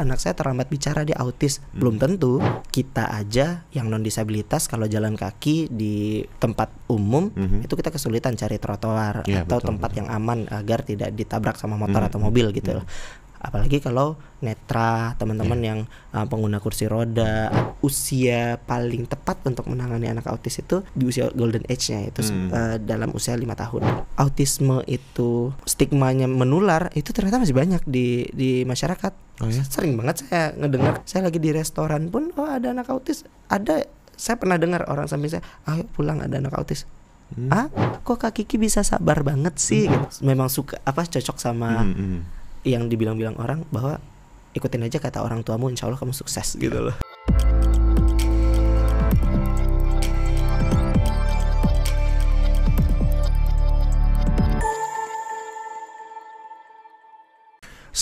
anak saya terlambat bicara dia autis hmm. belum tentu kita aja yang non disabilitas kalau jalan kaki di tempat umum hmm. itu kita kesulitan cari trotoar ya, atau betul, tempat betul. yang aman agar tidak ditabrak sama motor hmm. atau mobil hmm, gitu hmm apalagi kalau netra teman-teman iya. yang uh, pengguna kursi roda usia paling tepat untuk menangani anak autis itu di usia golden age-nya itu mm. uh, dalam usia lima tahun autisme itu stigmanya menular itu ternyata masih banyak di di masyarakat oh, ya? sering banget saya ngedengar saya lagi di restoran pun oh ada anak autis ada saya pernah dengar orang sambil saya ayo pulang ada anak autis hmm. ah kok kak Kiki bisa sabar banget sih hmm. gitu. memang suka apa cocok sama hmm, hmm yang dibilang-bilang orang bahwa ikutin aja kata orang tuamu insya Allah kamu sukses gitu, gitu loh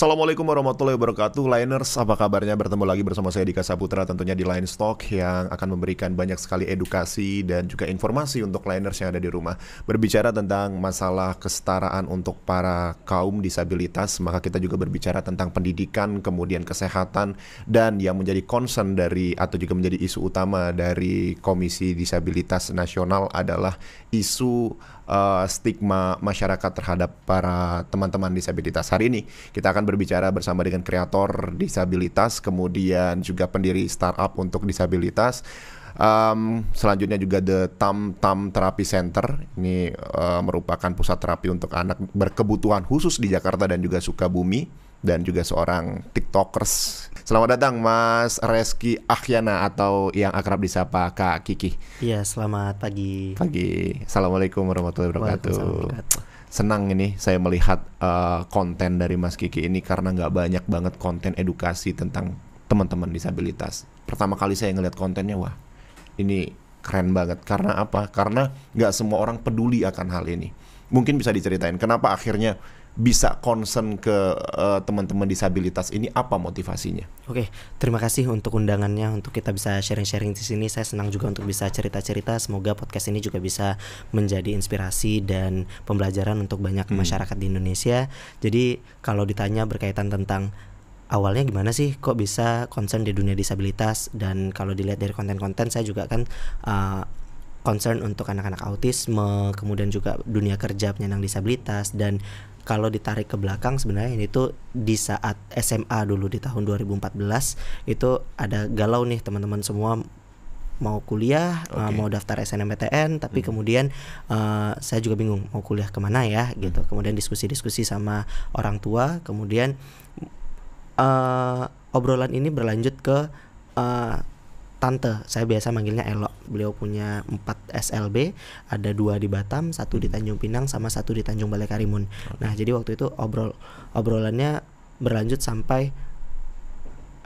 Assalamualaikum warahmatullahi wabarakatuh Liners, apa kabarnya? Bertemu lagi bersama saya Dika Saputra tentunya di Line Stock yang akan memberikan banyak sekali edukasi dan juga informasi untuk Liners yang ada di rumah Berbicara tentang masalah kesetaraan untuk para kaum disabilitas Maka kita juga berbicara tentang pendidikan, kemudian kesehatan Dan yang menjadi concern dari atau juga menjadi isu utama dari Komisi Disabilitas Nasional adalah isu Eh, stigma masyarakat terhadap para teman-teman disabilitas. Hari ini kita akan berbicara bersama dengan kreator disabilitas, kemudian juga pendiri startup untuk disabilitas. Um, selanjutnya juga The Tam Tam Therapy Center ini uh, merupakan pusat terapi untuk anak berkebutuhan khusus di Jakarta dan juga Sukabumi dan juga seorang TikTokers Selamat datang Mas Reski Akhyana atau yang akrab disapa Kak Kiki. Iya, selamat pagi. Pagi. Assalamualaikum warahmatullahi wabarakatuh. senang ini saya melihat uh, konten dari Mas Kiki ini karena nggak banyak banget konten edukasi tentang teman-teman disabilitas. Pertama kali saya ngelihat kontennya wah ini keren banget karena apa? Karena nggak semua orang peduli akan hal ini. Mungkin bisa diceritain kenapa akhirnya bisa concern ke uh, teman-teman disabilitas ini apa motivasinya? Oke, terima kasih untuk undangannya untuk kita bisa sharing-sharing di sini. Saya senang juga untuk bisa cerita-cerita. Semoga podcast ini juga bisa menjadi inspirasi dan pembelajaran untuk banyak hmm. masyarakat di Indonesia. Jadi kalau ditanya berkaitan tentang awalnya gimana sih kok bisa concern di dunia disabilitas dan kalau dilihat dari konten-konten saya juga kan uh, concern untuk anak-anak autisme, kemudian juga dunia kerja penyandang disabilitas dan kalau ditarik ke belakang sebenarnya ini tuh di saat SMA dulu di tahun 2014 itu ada galau nih teman-teman semua mau kuliah eh, okay. mau daftar SNMPTN tapi hmm. kemudian uh, saya juga bingung mau kuliah kemana ya mm-hmm. gitu hmm. kemudian diskusi-diskusi sama orang tua kemudian uh, obrolan ini berlanjut ke uh, tante saya biasa manggilnya Elok beliau punya 4 SLB ada dua di Batam satu di Tanjung Pinang sama satu di Tanjung Balai Karimun okay. nah jadi waktu itu obrol obrolannya berlanjut sampai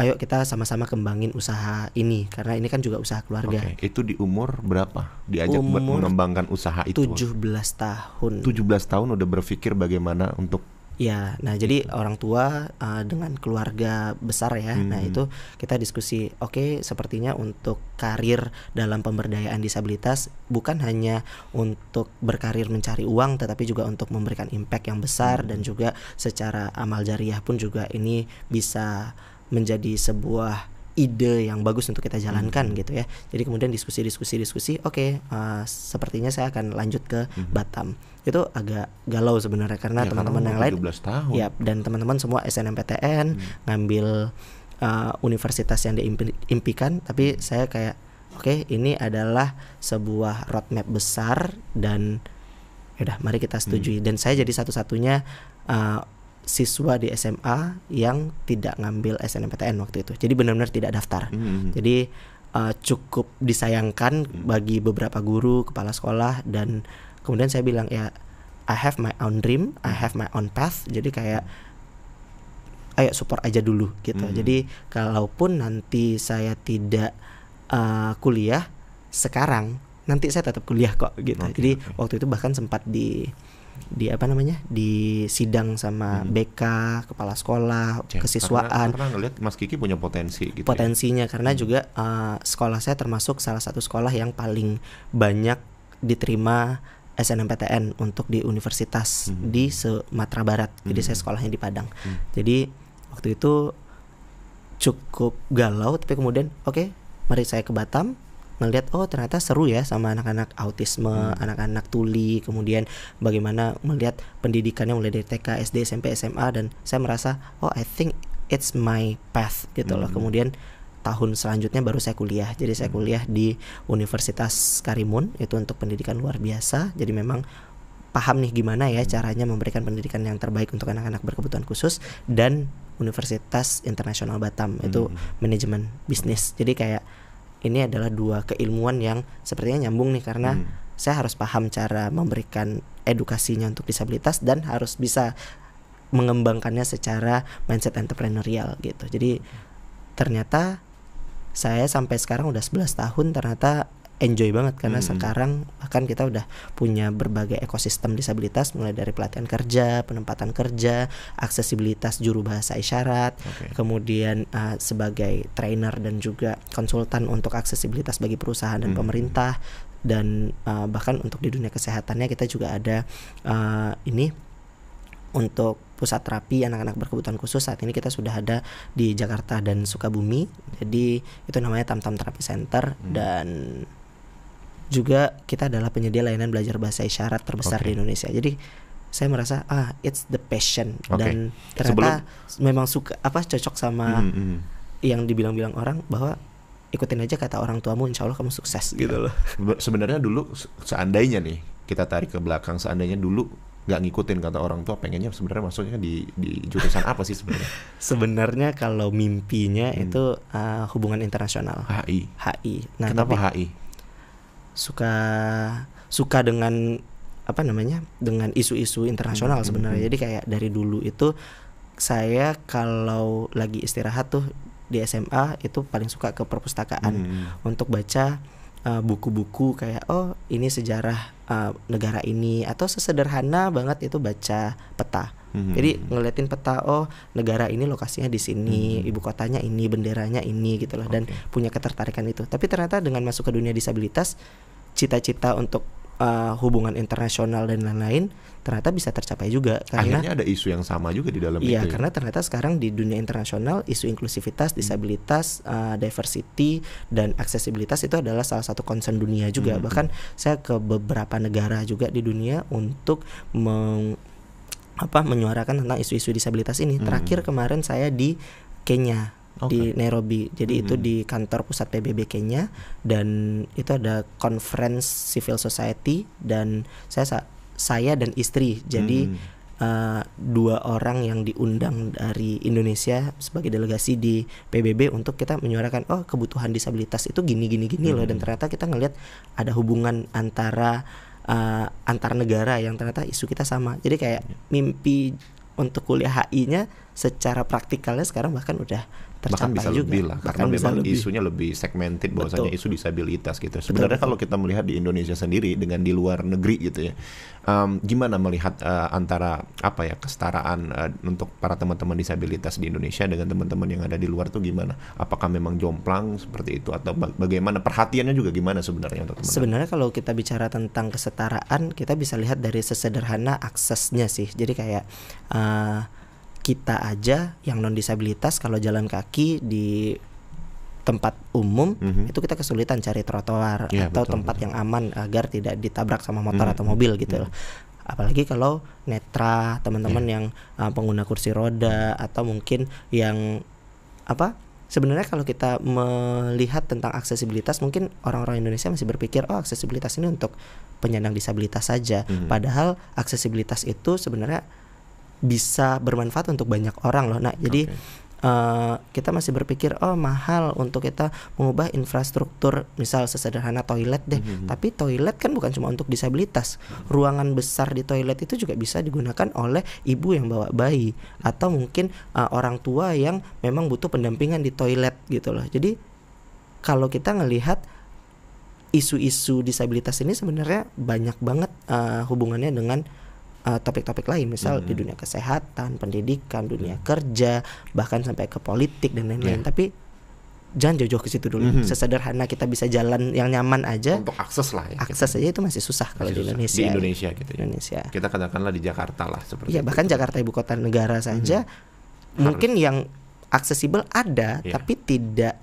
ayo kita sama-sama kembangin usaha ini karena ini kan juga usaha keluarga okay. itu di umur berapa diajak umur buat mengembangkan usaha itu 17 tahun 17 tahun udah berpikir bagaimana untuk Iya, nah gitu. jadi orang tua uh, dengan keluarga besar ya, nah hmm. nah itu kita diskusi. Oke, okay, sepertinya untuk karir dalam pemberdayaan disabilitas bukan hanya untuk berkarir mencari uang, tetapi juga untuk memberikan impact yang besar hmm. dan juga secara amal jariah pun juga ini bisa menjadi sebuah ide yang bagus untuk kita jalankan hmm. gitu ya. Jadi kemudian diskusi-diskusi-diskusi. Oke, okay, uh, eh, sepertinya saya akan lanjut ke hmm. Batam itu agak galau sebenarnya karena teman ya, teman-teman yang lain tahun. ya dan teman-teman semua SNMPTN hmm. ngambil uh, universitas yang diimpikan tapi hmm. saya kayak oke okay, ini adalah sebuah roadmap besar dan yaudah mari kita hmm. setujui hmm. dan saya jadi satu-satunya uh, siswa di SMA yang tidak ngambil SNMPTN waktu itu. Jadi benar-benar tidak daftar. Hmm, -hmm. Jadi uh, cukup disayangkan -hmm. bagi beberapa guru, kepala sekolah dan kemudian saya bilang ya I have my own dream I hmm. have my own path jadi kayak ayo support aja dulu gitu mm -hmm. jadi kalaupun nanti saya tidak uh, kuliah sekarang nanti saya tetap kuliah kok gitu okay, jadi okay. waktu itu bahkan sempat di di apa namanya di sidang sama hmm. BK kepala sekolah ya, kesiswaan karena, karena ngeliat Mas Kiki punya potensi gitu ya. potensinya ya? karena hmm. juga uh, sekolah saya termasuk salah satu sekolah yang paling banyak diterima SNMPTN untuk di universitas hmm. di Sumatera Barat. Hmm. Jadi saya sekolahnya di Padang. Hmm. Jadi waktu itu cukup galau tapi kemudian oke okay, mari saya ke Batam melihat oh ternyata seru ya sama anak-anak autisme, hmm. anak-anak hmm. tuli, kemudian bagaimana melihat pendidikannya mulai dari TK, SD, SMP, SMA dan saya merasa oh I think it's my path gitu hmm. loh. Kemudian tahun selanjutnya baru saya kuliah. Jadi saya hmm. kuliah di Universitas Karimun itu untuk pendidikan luar biasa. Jadi memang paham nih gimana ya hmm. caranya memberikan pendidikan yang terbaik untuk anak-anak berkebutuhan khusus dan Universitas Internasional Batam hmm. itu manajemen bisnis. Jadi kayak ini adalah dua keilmuan yang sepertinya nyambung nih karena hmm. saya harus paham cara memberikan edukasinya untuk disabilitas dan harus bisa mengembangkannya secara mindset entrepreneurial gitu. Jadi ternyata saya sampai sekarang udah 11 tahun ternyata enjoy banget karena hmm. sekarang bahkan kita udah punya berbagai ekosistem disabilitas mulai dari pelatihan kerja, penempatan kerja, aksesibilitas juru bahasa isyarat, okay. kemudian uh, sebagai trainer dan juga konsultan untuk aksesibilitas bagi perusahaan dan hmm. pemerintah dan uh, bahkan untuk di dunia kesehatannya kita juga ada uh, ini untuk pusat terapi anak-anak berkebutuhan khusus saat ini kita sudah ada di Jakarta dan Sukabumi. Jadi itu namanya Tam Tam Terapi Center hmm. dan juga kita adalah penyedia layanan belajar bahasa isyarat terbesar okay. di Indonesia. Jadi saya merasa ah it's the passion okay. dan ternyata Sebelum... memang suka apa cocok sama hmm, hmm. yang dibilang-bilang orang bahwa ikutin aja kata orang tuamu insya Allah kamu sukses gitu, gitu loh. Sebenarnya dulu seandainya nih kita tarik ke belakang seandainya dulu nggak ngikutin kata orang tua pengennya sebenarnya maksudnya di di jurusan apa sih sebenarnya sebenarnya kalau mimpinya hmm. itu uh, hubungan internasional HI HI nah kenapa HI suka suka dengan apa namanya dengan isu-isu internasional hmm. sebenarnya hmm, hmm. jadi kayak dari dulu itu saya kalau lagi istirahat tuh di SMA itu paling suka ke perpustakaan hmm. hmm untuk baca Eh, buku-buku uh, kayak oh ini sejarah uh, negara ini atau sesederhana banget itu baca peta. Mm-hmm. Jadi ngeliatin peta oh negara ini lokasinya di sini, mm-hmm. ibu kotanya ini, benderanya ini gitu loh okay. dan punya ketertarikan itu. Tapi ternyata dengan masuk ke dunia disabilitas cita-cita untuk uh, hubungan internasional dan lain-lain ternyata bisa tercapai juga karena akhirnya ada isu yang sama juga di dalam iya, itu. Iya, karena ternyata sekarang di dunia internasional isu inklusivitas, hmm. disabilitas, uh, diversity dan aksesibilitas itu adalah salah satu concern dunia juga. Hmm. Bahkan saya ke beberapa negara juga di dunia untuk meng apa menyuarakan tentang isu-isu disabilitas ini. Hmm. Terakhir kemarin saya di Kenya okay. di Nairobi. Jadi hmm. itu di kantor pusat PBB Kenya dan itu ada conference civil society dan saya saya dan istri. Jadi hmm. uh, dua orang yang diundang dari Indonesia sebagai delegasi di PBB untuk kita menyuarakan oh kebutuhan disabilitas itu gini gini gini hmm. loh dan ternyata kita ngelihat ada hubungan antara uh, antar negara yang ternyata isu kita sama. Jadi kayak iya. mimpi untuk kuliah HI-nya secara praktikalnya sekarang bahkan udah tercapai bahkan bisa juga. lebih lah bahkan karena memang lebih. isunya lebih segmented bahwasanya isu disabilitas gitu sebenarnya Betul. kalau kita melihat di Indonesia sendiri dengan di luar negeri gitu ya um, gimana melihat uh, antara apa ya kesetaraan uh, untuk para teman-teman disabilitas di Indonesia dengan teman-teman yang ada di luar tuh gimana apakah memang jomplang seperti itu atau bagaimana perhatiannya juga gimana sebenarnya untuk teman sebenarnya kalau kita bicara tentang kesetaraan kita bisa lihat dari sesederhana aksesnya sih jadi kayak uh, kita aja yang non disabilitas kalau jalan kaki di tempat umum mm-hmm. itu kita kesulitan cari trotoar yeah, atau betul, tempat betul. yang aman agar tidak ditabrak sama motor mm-hmm. atau mobil mhm, gitu mm-hmm. loh. Apalagi kalau netra teman-teman yeah. yang uh, pengguna kursi roda atau mungkin yang apa sebenarnya kalau kita melihat tentang aksesibilitas mungkin orang-orang Indonesia masih berpikir oh aksesibilitas ini untuk penyandang disabilitas saja mm-hmm. padahal aksesibilitas itu sebenarnya bisa bermanfaat untuk banyak orang loh. Nah, jadi Uh, kita masih berpikir oh mahal untuk kita mengubah infrastruktur misal sesederhana toilet deh mm -hmm. tapi toilet kan bukan cuma untuk disabilitas ruangan besar di toilet itu juga bisa digunakan oleh ibu yang bawa bayi atau mungkin uh, orang tua yang memang butuh pendampingan di toilet gitu loh jadi kalau kita ngelihat isu-isu disabilitas ini sebenarnya banyak banget uh, hubungannya dengan topik eh, topik-topik lain misal hmm. di dunia kesehatan pendidikan dunia hmm. kerja bahkan sampai ke politik dan lain-lain yeah. tapi jangan jauh-jauh ke situ dulu. Mm -hmm. Sesederhana kita bisa jalan yang nyaman aja. Untuk akses lah ya. Akses gitu. aja itu masih susah masih kalau susah. di Indonesia. Di Indonesia gitu ya. Indonesia. Kita katakanlah di Jakarta lah seperti ya, bahkan itu. Jakarta ibu kota negara saja mm -hmm. mungkin yang aksesibel ada yeah. tapi tidak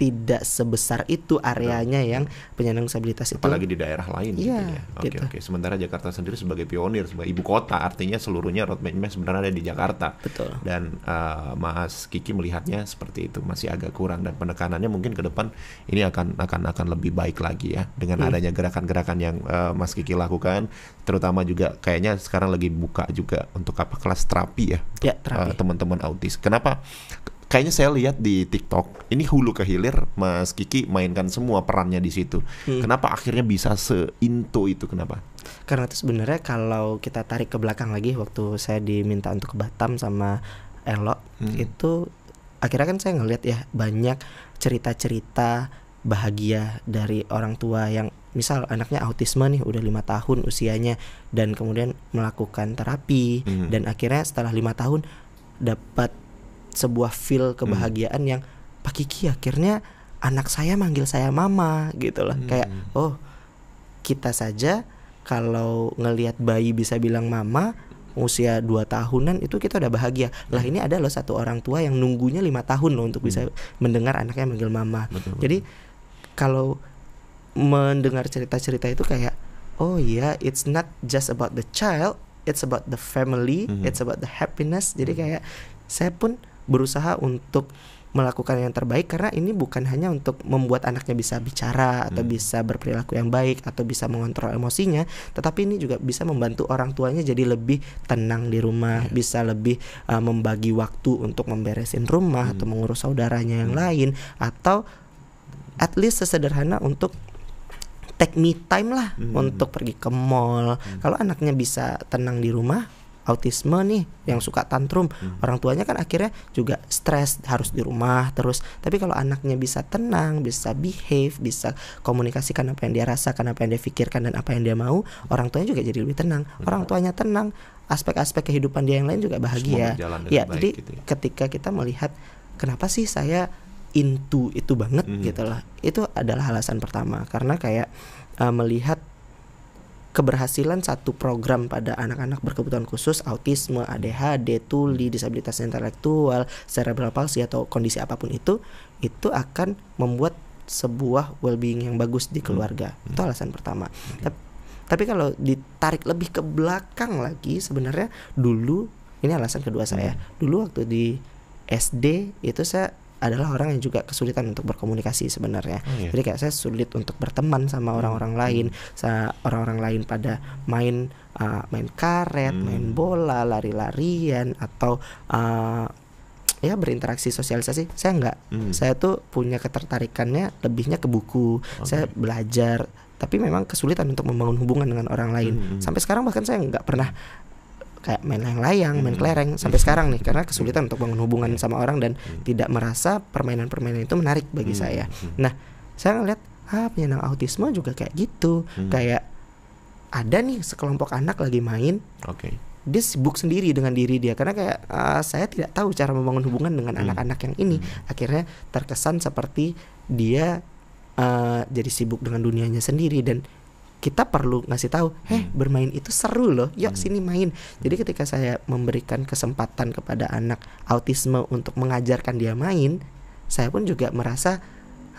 tidak sebesar itu areanya hmm. yang penyandang disabilitas itu. Apalagi di daerah lain. Gitu iya. ya. oke gitu. oke. Sementara Jakarta sendiri sebagai pionir sebagai ibu kota, artinya seluruhnya roadmapnya sebenarnya ada di Jakarta. Betul. Dan uh, Mas Kiki melihatnya seperti itu masih agak kurang dan penekanannya mungkin ke depan ini akan akan akan lebih baik lagi ya dengan hmm. adanya gerakan-gerakan yang uh, Mas Kiki lakukan, terutama juga kayaknya sekarang lagi buka juga untuk apa kelas terapi ya, ya eh, teman-teman autis. Kenapa? kayaknya saya lihat di TikTok ini hulu ke hilir Mas Kiki mainkan semua perannya di situ. Hmm. Kenapa akhirnya bisa seinto itu kenapa? Karena itu sebenarnya kalau kita tarik ke belakang lagi waktu saya diminta untuk ke Batam sama Elo hmm. itu akhirnya kan saya ngelihat ya banyak cerita-cerita bahagia dari orang tua yang misal anaknya autisme nih udah lima tahun usianya dan kemudian melakukan terapi hmm. dan akhirnya setelah lima tahun dapat sebuah feel hmm. kebahagiaan hmm. yang Pak Kiki akhirnya anak saya manggil saya mama gitu loh. Hmm. Kayak oh kita saja kalau ngelihat bayi bisa bilang mama usia 2 tahunan itu kita udah bahagia. Lah hmm. ini ada loh satu orang tua yang nunggunya lima tahun loh untuk bisa hmm. mendengar anaknya manggil mama. Betul, betul. Jadi kalau mendengar cerita-cerita itu kayak oh iya yeah, it's not just about the child, it's about the family, -hmm. it's about the happiness. Jadi kayak saya pun berusaha untuk melakukan yang terbaik karena ini bukan hanya untuk membuat anaknya bisa bicara atau hmm. bisa berperilaku yang baik atau bisa mengontrol emosinya, tetapi ini juga bisa membantu orang tuanya jadi lebih tenang di rumah, hmm. bisa lebih uh, membagi waktu untuk memberesin rumah hmm. atau mengurus saudaranya yang hmm. lain atau at least sesederhana untuk take me time lah hmm. untuk pergi ke mall. Hmm. Kalau anaknya bisa tenang di rumah, autisme nih yang hmm. suka tantrum hmm. orang tuanya kan akhirnya juga stres harus di rumah terus tapi kalau anaknya bisa tenang bisa behave bisa komunikasikan apa yang dia rasakan apa yang dia pikirkan dan apa yang dia mau orang tuanya juga jadi lebih tenang orang tuanya tenang aspek-aspek kehidupan dia yang lain juga bahagia ya jadi gitu ya. ketika kita melihat kenapa sih saya into itu banget -hmm. gitu loh itu adalah alasan pertama karena kayak uh, melihat keberhasilan satu program pada anak-anak berkebutuhan khusus, autisme, ADHD, tuli, disabilitas intelektual, cerebral palsy atau kondisi apapun itu, itu akan membuat sebuah well-being yang bagus di hmm. keluarga. Hmm. Itu alasan pertama. Tapi, tapi kalau ditarik lebih ke belakang lagi sebenarnya dulu ini alasan kedua saya. Hmm. Dulu waktu di SD itu saya adalah orang yang juga kesulitan untuk berkomunikasi sebenarnya. Oh, iya. Jadi kayak saya sulit untuk berteman sama hmm. orang-orang hmm. lain. Orang-orang lain pada main uh, main karet, hmm. main bola, lari-larian atau uh, ya berinteraksi sosialisasi saya enggak hmm. saya tuh punya ketertarikannya lebihnya ke buku okay. saya belajar tapi memang kesulitan untuk membangun hubungan dengan orang lain hmm. hmm. sampai sekarang bahkan saya enggak pernah kayak main layang-layang, main hmm. kelereng sampai hmm. sekarang nih karena kesulitan untuk bangun hubungan iya. sama orang dan hmm. tidak merasa permainan-permainan itu menarik bagi saya. Nah, saya ngeliat ah penyandang autisme juga kayak gitu, kayak ada nih sekelompok anak lagi main. Oke. Okay. Dia sibuk sendiri dengan diri dia karena kayak uh, saya tidak tahu cara membangun hubungan dengan anak-anak yang ini. Akhirnya terkesan seperti dia uh, jadi sibuk dengan dunianya sendiri dan kita perlu ngasih tahu, "Heh, hmm. bermain itu seru loh. Yuk hmm. sini main." Jadi ketika saya memberikan kesempatan kepada anak autisme untuk mengajarkan dia main, saya pun juga merasa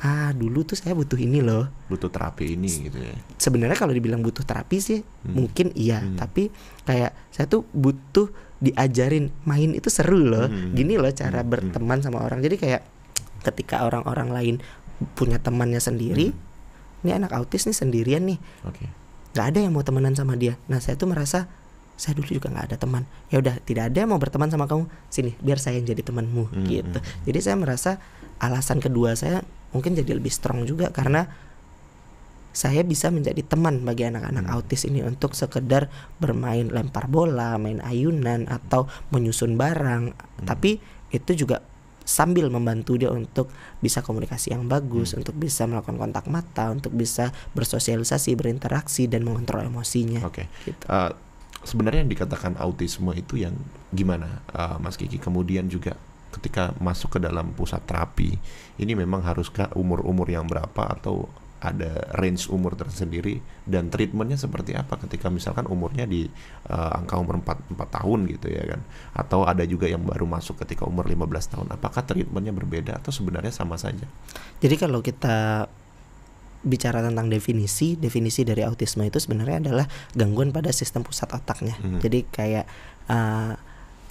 ah dulu tuh saya butuh ini loh butuh terapi ini gitu ya sebenarnya kalau dibilang butuh terapi sih hmm. mungkin iya hmm. tapi kayak saya tuh butuh diajarin main itu seru loh hmm. gini loh cara hmm. hmm. berteman sama orang jadi kayak ketika orang-orang lain punya temannya sendiri hmm ini anak autis nih sendirian nih okay. nggak ada yang mau temenan sama dia nah saya tuh merasa saya dulu juga nggak ada teman ya udah tidak ada yang mau berteman sama kamu sini biar saya yang jadi temanmu hmm. gitu hmm, hmm. jadi saya merasa alasan kedua saya mungkin jadi lebih strong juga karena saya bisa menjadi teman bagi anak-anak hmm. autis ini untuk sekedar bermain lempar bola main ayunan atau menyusun barang hmm. tapi itu juga sambil membantu dia untuk bisa komunikasi yang bagus, hmm. untuk bisa melakukan kontak mata, untuk bisa bersosialisasi, berinteraksi dan mengontrol emosinya. Oke. Okay. Gitu. Uh, sebenarnya yang dikatakan autisme itu yang gimana, uh, Mas Kiki? Kemudian juga ketika masuk ke dalam pusat terapi, ini memang haruskah umur-umur yang berapa atau ada range umur tersendiri dan treatmentnya seperti apa ketika misalkan umurnya di uh, angka umur 4, 4 tahun gitu ya kan atau ada juga yang baru masuk ketika umur 15 tahun apakah treatmentnya berbeda atau sebenarnya sama saja jadi kalau kita bicara tentang definisi definisi dari autisme itu sebenarnya adalah gangguan pada sistem pusat otaknya hmm. jadi kayak uh,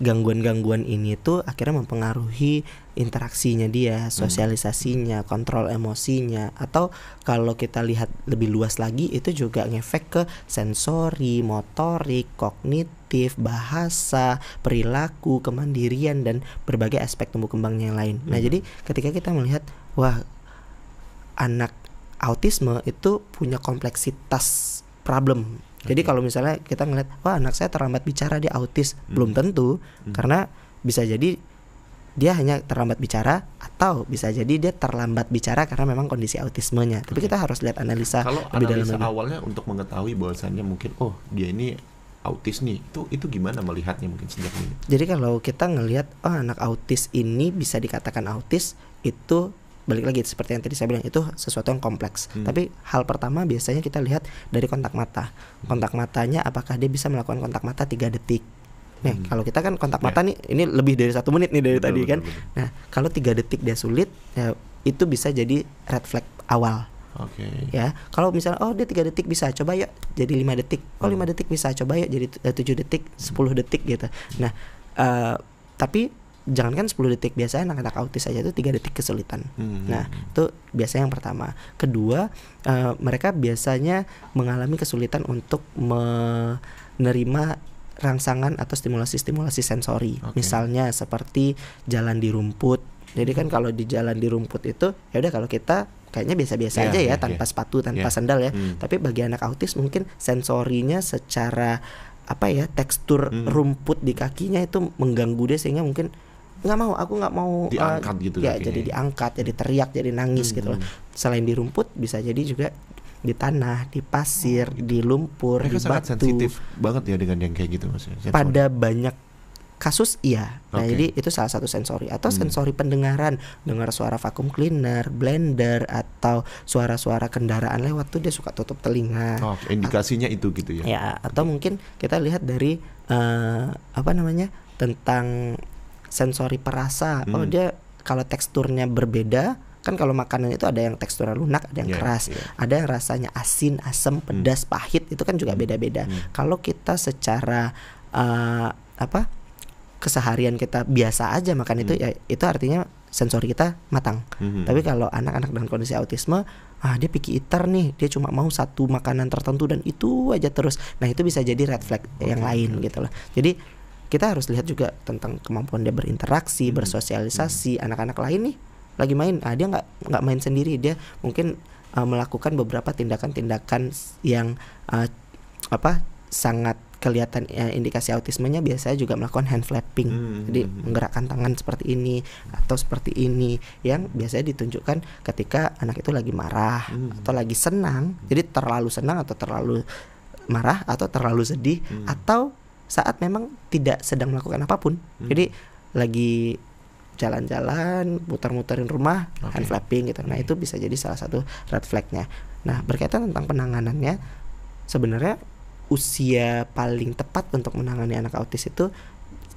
gangguan-gangguan ini tuh akhirnya mempengaruhi interaksinya dia, hmm. sosialisasinya, kontrol emosinya atau kalau kita lihat lebih luas lagi itu juga ngefek ke sensori, motorik, kognitif, bahasa, perilaku, kemandirian dan berbagai aspek tumbuh kembangnya yang lain. Nah, hmm. jadi ketika kita melihat wah anak autisme itu punya kompleksitas problem jadi kalau misalnya kita ngeliat wah anak saya terlambat bicara dia autis, hmm. belum tentu hmm. karena bisa jadi dia hanya terlambat bicara atau bisa jadi dia terlambat bicara karena memang kondisi autismenya. Tapi hmm. kita harus lihat analisa kalau lebih analisa dalam awalnya untuk mengetahui bahwasannya mungkin oh dia ini autis nih itu itu gimana melihatnya mungkin sejak ini jadi kalau kita ngelihat oh anak autis ini bisa dikatakan autis itu balik lagi seperti yang tadi saya bilang itu sesuatu yang kompleks. Hmm. Tapi hal pertama biasanya kita lihat dari kontak mata. Kontak matanya apakah dia bisa melakukan kontak mata tiga detik. Nih hmm. kalau kita kan kontak ya. mata ya. nih ini lebih dari satu menit nih dari betul, tadi kan? betul, kan. Betul. Nah, kalau tiga detik dia sulit, ya, itu bisa jadi red flag awal. Oke. Okay. Ya, kalau misalnya oh dia tiga detik bisa, coba yuk jadi lima detik. Oh lima hmm. detik bisa, coba yuk jadi eh, tujuh detik, sepuluh detik gitu. Nah, uh, tapi jangankan 10 detik biasanya anak-anak autis aja itu tiga detik kesulitan. Hmm. Nah, itu biasanya yang pertama. Kedua, uh, mereka biasanya mengalami kesulitan untuk menerima rangsangan atau stimulasi-stimulasi sensori. Okay. Misalnya seperti jalan di rumput. Jadi kan kalau di jalan di rumput itu ya udah kalau kita kayaknya biasa-biasa yeah, aja ya yeah, tanpa yeah. sepatu, tanpa yeah. sandal ya. Mm. Tapi bagi anak autis mungkin sensorinya secara apa ya tekstur mm. rumput di kakinya itu mengganggu dia sehingga mungkin nggak mau aku nggak mau eh, diangkat uh, gitu ya kayaknya. jadi diangkat jadi teriak jadi nangis hmm. gitu loh hmm. selain di rumput bisa jadi juga di tanah, di pasir, oh, gitu. di lumpur, Mereka di sangat batu. sensitif banget ya dengan yang kayak gitu maksudnya. Sensori. Pada banyak kasus iya. Nah, okay. jadi itu salah satu sensori atau hmm. sensori pendengaran, dengar suara vakum cleaner, blender atau suara-suara kendaraan lewat tuh dia suka tutup telinga. Oh, indikasinya A itu gitu ya. Ya, atau okay. mungkin kita lihat dari uh, apa namanya? tentang sensori perasa oh, hmm. oh dia kalau teksturnya berbeda kan kalau makanan itu ada yang teksturnya lunak, ada yang yeah, keras, yeah. ada yang rasanya asin, asam, hmm. pedas, hmm. pahit itu kan juga hmm. beda-beda. Hmm. Kalau kita secara uh, apa keseharian kita biasa aja makan hmm. itu ya itu artinya sensori kita matang. Hmm. Tapi kalau anak-anak dengan kondisi autisme ah dia picky eater nih, dia cuma mau satu makanan tertentu dan itu aja terus. Nah, itu bisa jadi red flag okay. yang lain gitu loh. Jadi kita harus lihat juga tentang kemampuan dia berinteraksi, hmm. bersosialisasi, anak-anak lain nih lagi main, ah dia nggak nggak main sendiri, dia mungkin uh, melakukan beberapa tindakan-tindakan yang uh, apa sangat kelihatan ya, indikasi autismenya biasanya juga melakukan hand flapping, hmm. hmm jadi hmm. menggerakkan tangan seperti ini atau seperti ini yang biasanya ditunjukkan ketika anak itu lagi marah hmm. atau lagi senang, jadi terlalu senang atau terlalu marah atau terlalu sedih hmm. atau saat memang tidak sedang melakukan apapun. Hmm. Jadi lagi jalan-jalan, muter-muterin rumah, okay. hand flapping gitu. Nah, hmm. itu bisa jadi salah satu red flagnya. Nah, berkaitan tentang penanganannya sebenarnya usia paling tepat untuk menangani anak autis itu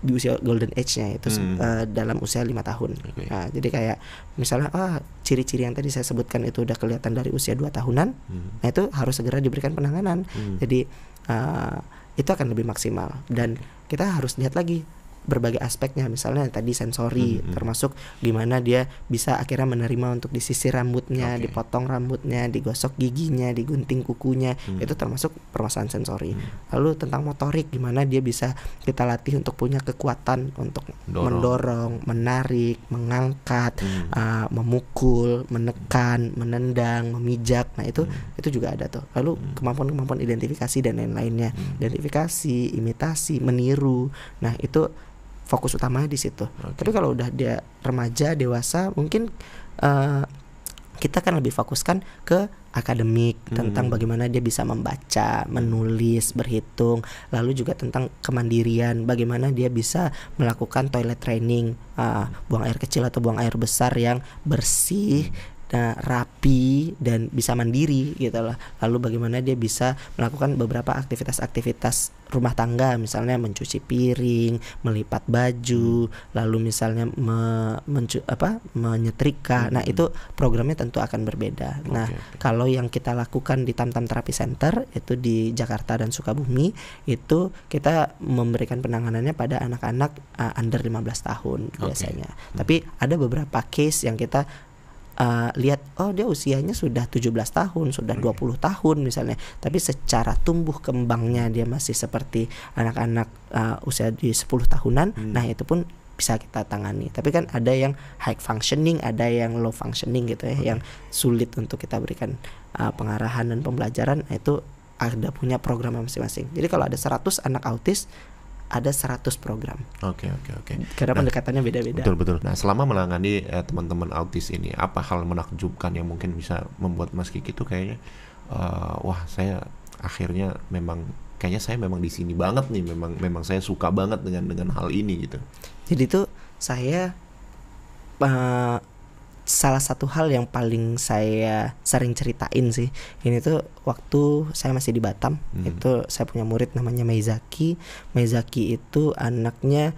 di usia golden age-nya itu hmm. uh, dalam usia lima tahun. Okay. Nah, jadi kayak misalnya ah ciri-ciri yang tadi saya sebutkan itu udah kelihatan dari usia dua tahunan, hmm. nah itu harus segera diberikan penanganan. Hmm. Jadi uh, itu akan lebih maksimal dan kita harus lihat lagi berbagai aspeknya misalnya tadi sensori mm hmm. termasuk gimana dia bisa akhirnya menerima untuk disisir rambutnya, okay. dipotong rambutnya, digosok giginya, digunting kukunya hmm. itu termasuk permasalahan sensori. Hmm. Lalu tentang motorik gimana dia bisa kita latih untuk punya kekuatan untuk Dorong. mendorong, menarik, mengangkat, hmm. uh, memukul, menekan, menendang, memijak. Nah itu hmm. itu juga ada tuh. Lalu hmm. kemampuan-kemampuan identifikasi dan lain-lainnya, hmm. identifikasi, imitasi, meniru. Nah itu fokus utamanya di situ. Okay. Tapi kalau udah dia remaja, dewasa, mungkin uh, kita kan lebih fokuskan ke akademik hmm. tentang bagaimana dia bisa membaca, menulis, berhitung, lalu juga tentang kemandirian, bagaimana dia bisa melakukan toilet training, uh, buang air kecil atau buang air besar yang bersih, hmm rapi dan bisa mandiri gitu loh. Lalu bagaimana dia bisa melakukan beberapa aktivitas-aktivitas rumah tangga misalnya mencuci piring, melipat baju, lalu misalnya me, apa menyetrika. -hmm. Nah, itu programnya tentu akan berbeda. Okay. Nah, kalau yang kita lakukan di Tamtam -Tam Terapi Center itu di Jakarta dan Sukabumi itu kita memberikan penanganannya pada anak-anak uh, under 15 tahun biasanya. -hmm. Tapi ada beberapa case yang kita uh, lihat oh dia usianya sudah 17 tahun, sudah 20 tahun misalnya, tapi secara tumbuh kembangnya dia masih seperti anak-anak uh, usia di 10 tahunan. Hmm. Nah, itu pun bisa kita tangani. Tapi kan ada yang high functioning, ada yang low functioning gitu ya, okay. yang sulit untuk kita berikan uh, pengarahan dan pembelajaran nah, itu ada punya program masing-masing. Jadi kalau ada 100 anak autis, ada 100 program. Oke, okay, oke, okay, oke. Okay. Karena nah, pendekatannya beda-beda. Betul, betul. Nah, selama menangani teman eh, teman-teman autis ini, apa hal menakjubkan yang mungkin bisa membuat Mas Kiki tuh kayaknya uh, wah, saya akhirnya memang kayaknya saya memang di sini banget nih, memang memang saya suka banget dengan dengan hal ini gitu. Jadi itu saya uh, salah satu hal yang paling saya sering ceritain sih ini tuh waktu saya masih di Batam hmm. itu saya punya murid namanya Meizaki Meizaki itu anaknya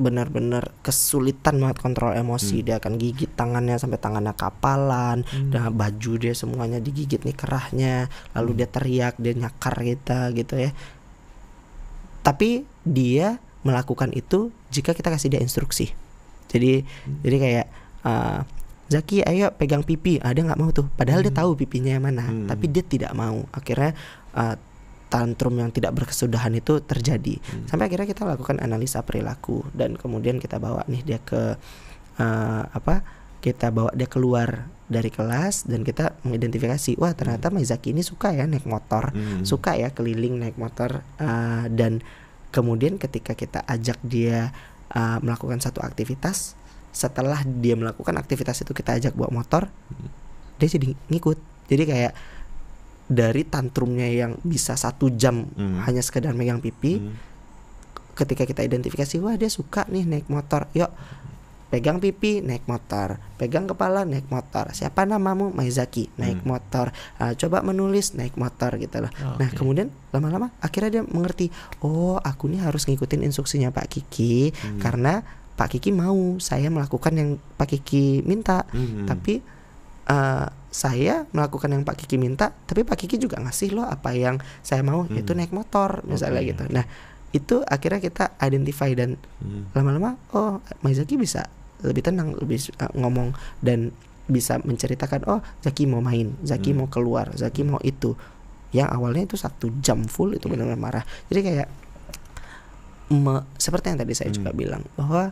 benar-benar kesulitan banget kontrol emosi hmm. dia akan gigit tangannya sampai tangannya kapalan hmm. dan baju dia semuanya digigit nih kerahnya lalu hmm. dia teriak dia nyakar kita gitu ya tapi dia melakukan itu jika kita kasih dia instruksi jadi hmm. jadi kayak uh, Zaki ayo pegang pipi ada ah, dia nggak mau tuh padahal hmm. dia tahu pipinya yang mana hmm. tapi dia tidak mau akhirnya uh, tantrum yang tidak berkesudahan itu terjadi hmm. sampai akhirnya kita lakukan analisa perilaku dan kemudian kita bawa nih dia ke uh, apa kita bawa dia keluar dari kelas dan kita mengidentifikasi wah ternyata hmm. Maizaki ini suka ya naik motor hmm. suka ya keliling naik motor uh, dan kemudian ketika kita ajak dia uh, melakukan satu aktivitas setelah dia melakukan aktivitas itu kita ajak bawa motor hmm. dia jadi ngikut jadi kayak dari tantrumnya yang bisa satu jam hmm. hanya sekedar megang pipi hmm. ketika kita identifikasi wah dia suka nih naik motor yuk pegang pipi naik motor pegang kepala naik motor siapa namamu Maizaki naik hmm. motor uh, coba menulis naik motor gitu loh okay. Ah, nah kemudian lama-lama akhirnya dia mengerti oh aku nih harus ngikutin instruksinya Pak Kiki hmm. karena Pak Kiki mau saya melakukan yang Pak Kiki minta, mm-hmm. tapi uh, saya melakukan yang Pak Kiki minta, tapi Pak Kiki juga ngasih loh apa yang saya mau, mm-hmm. yaitu naik motor misalnya okay. gitu. Nah itu akhirnya kita identify dan mm-hmm. lama-lama oh Maizaki bisa lebih tenang, lebih uh, ngomong dan bisa menceritakan oh Zaki mau main, Zaki hmm. mau keluar, Zaki mau itu. Yang awalnya itu satu jam full itu iya. benar-benar marah. Jadi kayak me, seperti yang tadi saya hmm. juga bilang bahwa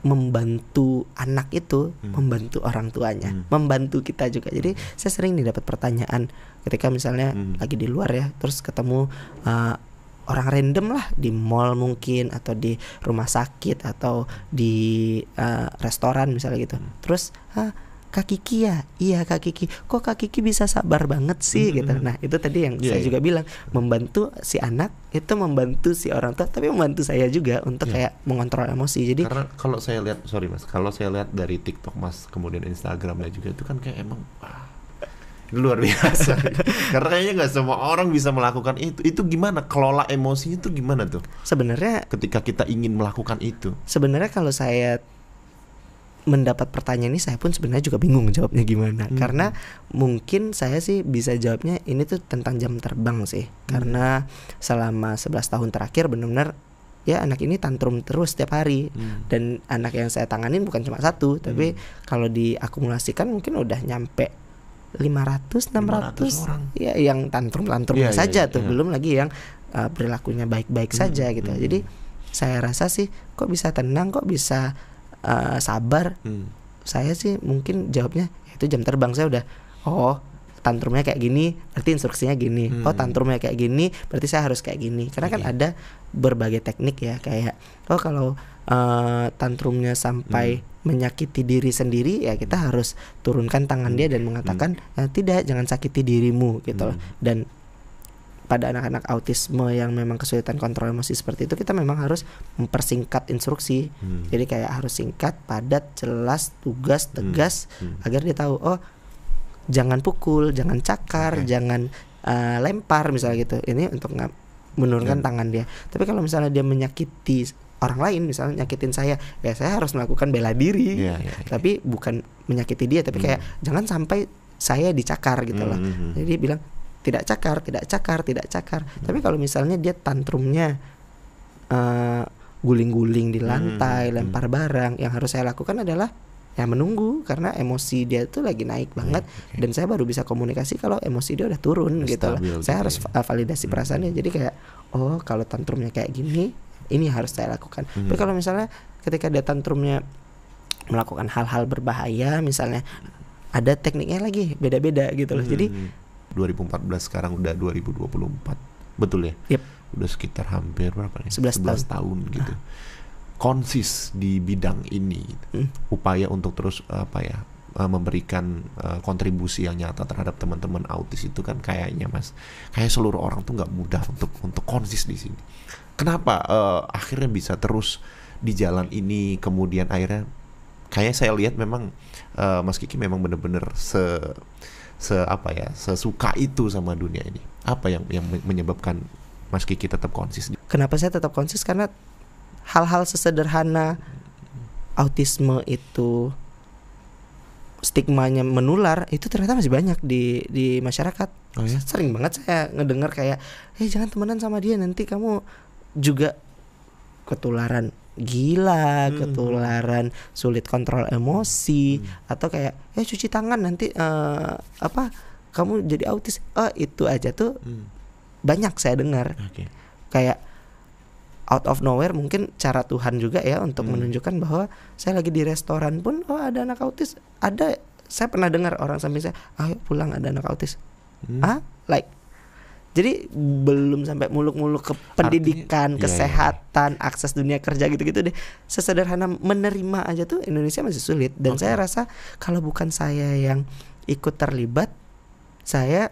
membantu anak itu hmm. membantu orang tuanya hmm. membantu kita juga jadi hmm. saya sering nih dapat pertanyaan ketika misalnya hmm. lagi di luar ya terus ketemu uh, orang random lah di mall mungkin atau di rumah sakit atau di uh, restoran misalnya gitu hmm. terus ah, Kak Kiki ya, iya Kak Kiki. Kok Kak Kiki bisa sabar banget sih mm-hmm. gitu. Nah itu tadi yang yeah, saya yeah. juga bilang membantu si anak itu membantu si orang tua, tapi membantu saya juga untuk yeah. kayak mengontrol emosi. Jadi karena kalau saya lihat, sorry mas, kalau saya lihat dari TikTok mas, kemudian Instagram dan juga itu kan kayak emang wah, luar biasa. karena kayaknya nggak semua orang bisa melakukan itu. Itu gimana kelola emosinya itu gimana tuh? Sebenarnya ketika kita ingin melakukan itu. Sebenarnya kalau saya mendapat pertanyaan ini saya pun sebenarnya juga bingung jawabnya gimana hmm. karena mungkin saya sih bisa jawabnya ini tuh tentang jam terbang sih hmm. karena selama 11 tahun terakhir benar-benar ya anak ini tantrum terus setiap hari hmm. dan anak yang saya tanganin bukan cuma satu tapi hmm. kalau diakumulasikan mungkin udah nyampe 500 600 orang ya yang tantrum tantrum iya, yeah, saja yeah, tuh yeah. belum lagi yang uh, eh, perilakunya baik-baik hmm. saja gitu hmm. jadi hmm. saya rasa sih kok bisa tenang kok bisa uh, sabar hmm. saya sih mungkin jawabnya ya itu jam terbang saya udah oh tantrumnya kayak gini berarti instruksinya gini hmm. oh tantrumnya kayak gini berarti saya harus kayak gini karena okay. kan ada berbagai teknik ya kayak oh kalau uh, tantrumnya sampai hmm. menyakiti diri sendiri ya kita harus turunkan tangan hmm. dia dan mengatakan hmm. Eh, tidak jangan sakiti dirimu gitu hmm. dan pada anak-anak autisme yang memang kesulitan kontrol emosi seperti itu kita memang harus mempersingkat instruksi hmm. jadi kayak harus singkat padat jelas tugas hmm. tegas hmm. Hmm. agar dia tahu oh jangan pukul jangan cakar okay. jangan uh, lempar misalnya gitu ini untuk menurunkan hmm. tangan dia tapi kalau misalnya dia menyakiti orang lain misalnya nyakitin saya ya saya harus melakukan bela diri yeah, yeah, yeah. tapi bukan menyakiti dia tapi hmm. kayak jangan sampai saya dicakar gitu mm -hmm. jadi bilang tidak cakar, tidak cakar, tidak cakar. Hmm. Tapi kalau misalnya dia tantrumnya guling eh, guling-guling di hmm, lantai, hmm. lempar barang, yang harus saya lakukan adalah ya menunggu karena emosi dia itu lagi naik banget yeah, okay. dan saya baru bisa komunikasi kalau emosi dia udah turun gitu Stabil gitu lah. Saya harus ya. validasi hmm. perasaannya. Jadi kayak oh kalau tantrumnya kayak gini, ini harus saya lakukan. Hmm. Tapi kalau misalnya ketika dia tantrumnya melakukan hal-hal berbahaya misalnya ada tekniknya lagi beda-beda gitu loh. Hmm. Jadi 2014 sekarang udah 2024 betul ya yep. udah sekitar hampir berapa nih 11, 11 tahun, tahun gitu konsis di bidang ini hmm. upaya untuk terus apa ya eh, memberikan eh, kontribusi yang nyata terhadap teman-teman autis itu kan kayaknya mas kayak seluruh orang tuh nggak mudah untuk untuk konsis di sini kenapa uh, akhirnya bisa terus di jalan ini kemudian akhirnya kayaknya saya lihat memang uh, Mas Kiki memang benar-benar se se apa ya sesuka itu sama dunia ini apa yang yang menyebabkan Mas Kiki tetap konsis kenapa saya tetap konsis karena hal-hal sesederhana autisme itu stigmanya menular itu ternyata masih banyak di di masyarakat oh, ya? sering banget saya ngedengar kayak eh jangan temenan sama dia nanti kamu juga ketularan gila, hmm. ketularan sulit kontrol emosi hmm. atau kayak ya cuci tangan nanti uh, apa kamu jadi autis. Oh, itu aja tuh hmm. banyak saya dengar. Okay. Kayak out of nowhere mungkin cara Tuhan juga ya untuk hmm. menunjukkan bahwa saya lagi di restoran pun oh ada anak autis, ada saya pernah dengar orang sampai saya, "Ayo pulang ada anak autis." Hmm. Ah, like jadi belum sampai muluk-muluk ke pendidikan, Artinya, kesehatan, iya, iya. akses dunia kerja gitu-gitu deh. Sesederhana menerima aja tuh Indonesia masih sulit dan okay. saya rasa kalau bukan saya yang ikut terlibat, saya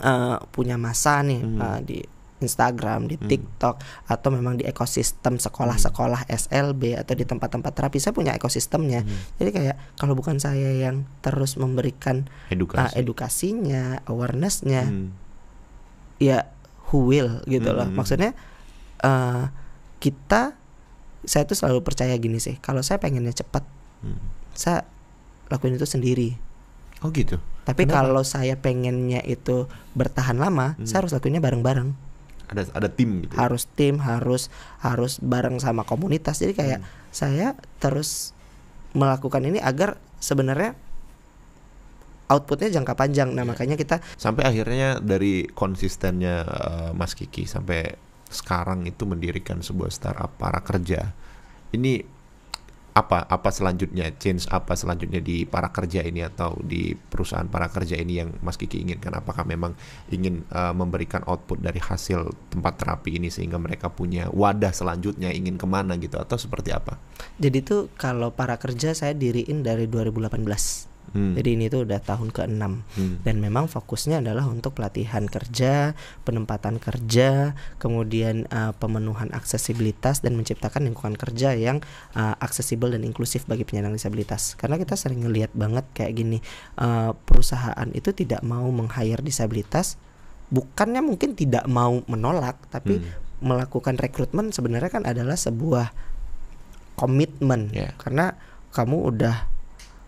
uh, punya masa nih hmm. uh, di Instagram, di hmm. TikTok atau memang di ekosistem sekolah-sekolah hmm. SLB atau di tempat-tempat terapi saya punya ekosistemnya. Hmm. Jadi kayak kalau bukan saya yang terus memberikan Edukasi. uh, edukasinya, awarenessnya hmm ya who will gitu loh. Mm-hmm. Maksudnya uh, kita saya tuh selalu percaya gini sih, kalau saya pengennya cepat, mm. saya lakuin itu sendiri. Oh gitu. Tapi Kenapa? kalau saya pengennya itu bertahan lama, mm. saya harus lakuinnya bareng-bareng. Ada ada tim gitu. Ya? Harus tim, harus harus bareng sama komunitas. Jadi kayak mm. saya terus melakukan ini agar sebenarnya outputnya jangka panjang. Nah, iya. makanya kita sampai akhirnya dari konsistennya uh, Mas Kiki sampai sekarang itu mendirikan sebuah startup para kerja. Ini apa apa selanjutnya change apa selanjutnya di para kerja ini atau di perusahaan para kerja ini yang Mas Kiki inginkan apakah memang ingin uh, memberikan output dari hasil tempat terapi ini sehingga mereka punya wadah selanjutnya ingin kemana gitu atau seperti apa? Jadi tuh kalau para kerja saya diriin dari 2018 Hmm. Jadi ini tuh udah tahun ke-6 hmm. dan memang fokusnya adalah untuk pelatihan kerja, penempatan kerja, kemudian uh, pemenuhan aksesibilitas dan menciptakan lingkungan kerja yang uh, aksesibel dan inklusif bagi penyandang disabilitas. Karena kita sering ngelihat banget kayak gini, uh, perusahaan itu tidak mau meng-hire disabilitas bukannya mungkin tidak mau menolak tapi hmm. melakukan rekrutmen sebenarnya kan adalah sebuah komitmen yeah. karena kamu udah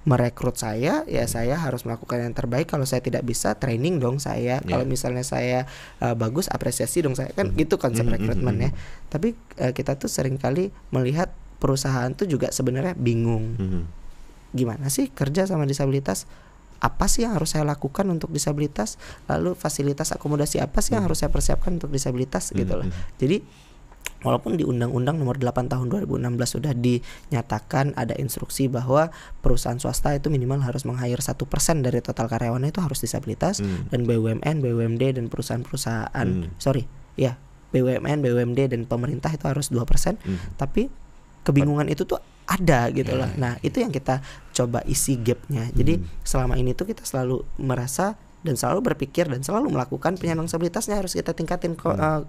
merekrut saya ya saya harus melakukan yang terbaik kalau saya tidak bisa training dong saya yeah. kalau misalnya saya uh, bagus apresiasi dong saya kan -hmm. gitu konsep mm -hmm. rekrutmen ya mm-hmm. tapi uh, kita tuh seringkali melihat perusahaan tuh juga sebenarnya bingung -hmm. gimana sih kerja sama disabilitas apa sih yang harus saya lakukan untuk disabilitas lalu fasilitas akomodasi apa sih yang mm-hmm. harus saya persiapkan untuk disabilitas mm -hmm. gitu loh mm-hmm. jadi Walaupun di Undang-Undang Nomor 8 Tahun 2016 sudah dinyatakan ada instruksi bahwa perusahaan swasta itu minimal harus meng satu persen dari total karyawannya itu harus disabilitas hmm. dan BUMN, BUMD dan perusahaan-perusahaan hmm. sorry ya BUMN, BUMD dan pemerintah itu harus dua persen. Hmm. Tapi kebingungan itu tuh ada gitu loh. Iya. Nah itu yang kita coba isi gapnya. Jadi hmm. selama ini tuh kita selalu merasa dan selalu berpikir dan selalu melakukan penyandang disabilitasnya harus kita tingkatin hmm. uh,